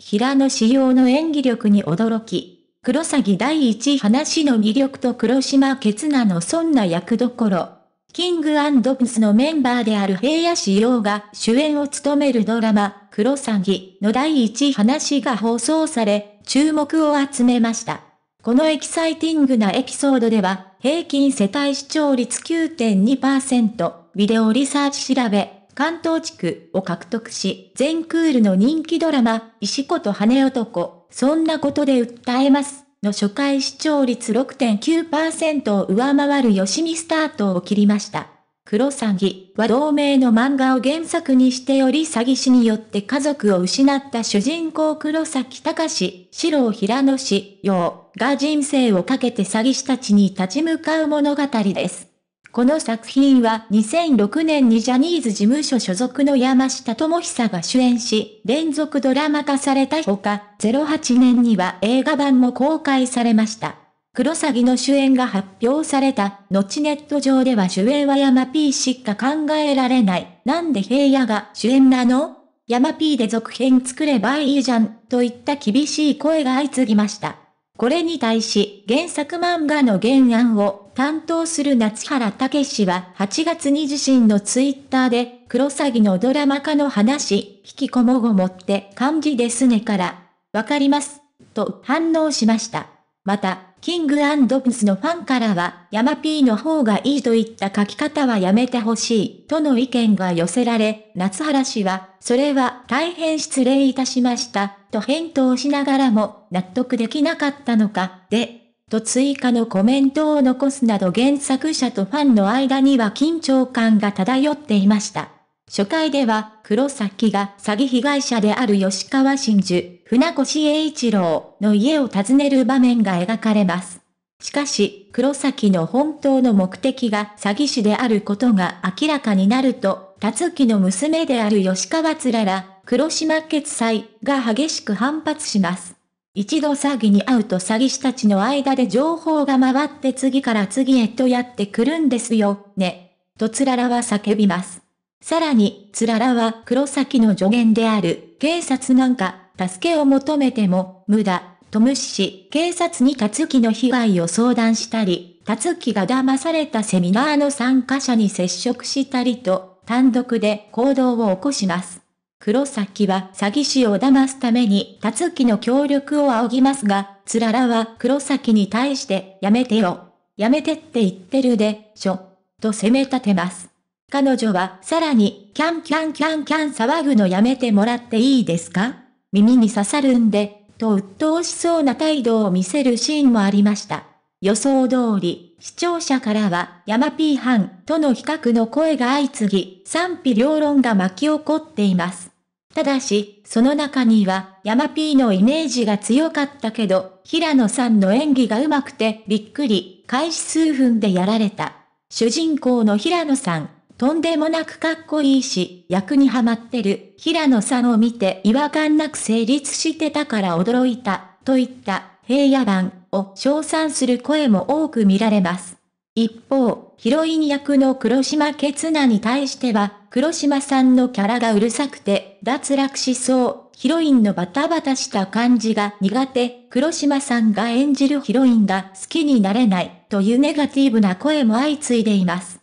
平野紫耀の演技力に驚き、黒崎第一話の魅力と黒島ケツナのそんな役どころ。キングブスのメンバーである平野紫耀が主演を務めるドラマ、黒詐欺の第一話が放送され、注目を集めました。このエキサイティングなエピソードでは、平均世帯視聴率9.2%、ビデオリサーチ調べ、関東地区を獲得し、全クールの人気ドラマ、石子と羽男、そんなことで訴えます。の初回視聴率6.9%を上回る吉見スタートを切りました。クロサギは同名の漫画を原作にしており詐欺師によって家族を失った主人公黒崎隆、白郎平野氏、陽が人生をかけて詐欺師たちに立ち向かう物語です。この作品は2006年にジャニーズ事務所所属の山下智久が主演し、連続ドラマ化されたほか、08年には映画版も公開されました。黒サギの主演が発表された、後ネット上では主演は山 P しか考えられない。なんで平野が主演なの山 P で続編作ればいいじゃん、といった厳しい声が相次ぎました。これに対し、原作漫画の原案を担当する夏原武氏は8月に自身のツイッターで、クロサギのドラマ化の話、引きこもごもって感じですねから、わかります、と反応しました。また、キングプスのファンからは、ヤマピーの方がいいといった書き方はやめてほしい、との意見が寄せられ、夏原氏は、それは大変失礼いたしました、と返答しながらも、納得できなかったのか、で、と追加のコメントを残すなど原作者とファンの間には緊張感が漂っていました。初回では、黒崎が詐欺被害者である吉川真珠、船越英一郎の家を訪ねる場面が描かれます。しかし、黒崎の本当の目的が詐欺師であることが明らかになると、辰木の娘である吉川つらら、黒島決裁が激しく反発します。一度詐欺に遭うと詐欺師たちの間で情報が回って次から次へとやってくるんですよ、ね。とつららは叫びます。さらに、つららは黒崎の助言である、警察なんか、助けを求めても、無駄、と無視し、警察にたつきの被害を相談したり、たつきが騙されたセミナーの参加者に接触したりと、単独で行動を起こします。黒崎は詐欺師を騙すために、たつきの協力を仰ぎますが、つららは黒崎に対して、やめてよ。やめてって言ってるで、しょ。と責め立てます。彼女はさらに、キャンキャンキャンキャン騒ぐのやめてもらっていいですか耳に刺さるんで、と鬱陶しそうな態度を見せるシーンもありました。予想通り、視聴者からは、ヤマピーハンとの比較の声が相次ぎ、賛否両論が巻き起こっています。ただし、その中には、ヤマピーのイメージが強かったけど、平野さんの演技が上手くてびっくり、開始数分でやられた。主人公の平野さん、とんでもなくかっこいいし、役にはまってる、平野さんを見て違和感なく成立してたから驚いた、といった、平野版を称賛する声も多く見られます。一方、ヒロイン役の黒島ケツナに対しては、黒島さんのキャラがうるさくて、脱落しそう、ヒロインのバタバタした感じが苦手、黒島さんが演じるヒロインが好きになれない、というネガティブな声も相次いでいます。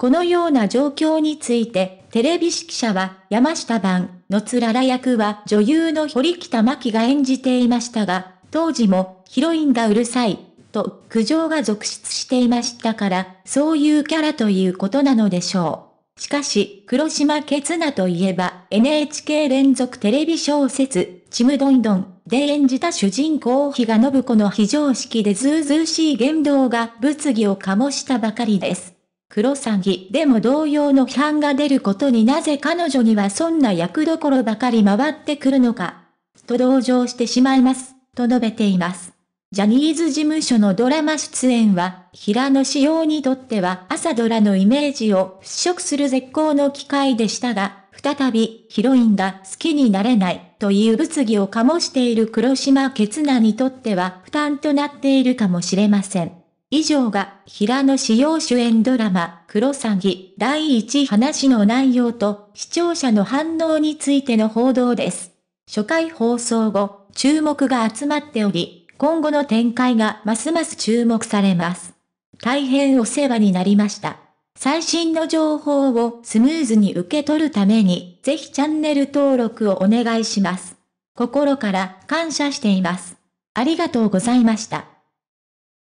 このような状況について、テレビ揮者は、山下版のつらら役は女優の堀北真希が演じていましたが、当時も、ヒロインがうるさい、と苦情が続出していましたから、そういうキャラということなのでしょう。しかし、黒島ケツナといえば、NHK 連続テレビ小説、ちむどんどんで演じた主人公比が信子の非常識でずうずうしい言動が物議を醸したばかりです。クロサギでも同様の批判が出ることになぜ彼女にはそんな役どころばかり回ってくるのか、と同情してしまいます、と述べています。ジャニーズ事務所のドラマ出演は、平野紫耀にとっては朝ドラのイメージを払拭する絶好の機会でしたが、再びヒロインが好きになれないという物議を醸している黒島ケツナにとっては負担となっているかもしれません。以上が平野紫耀主演ドラマ、黒詐欺第1話の内容と視聴者の反応についての報道です。初回放送後、注目が集まっており、今後の展開がますます注目されます。大変お世話になりました。最新の情報をスムーズに受け取るために、ぜひチャンネル登録をお願いします。心から感謝しています。ありがとうございました。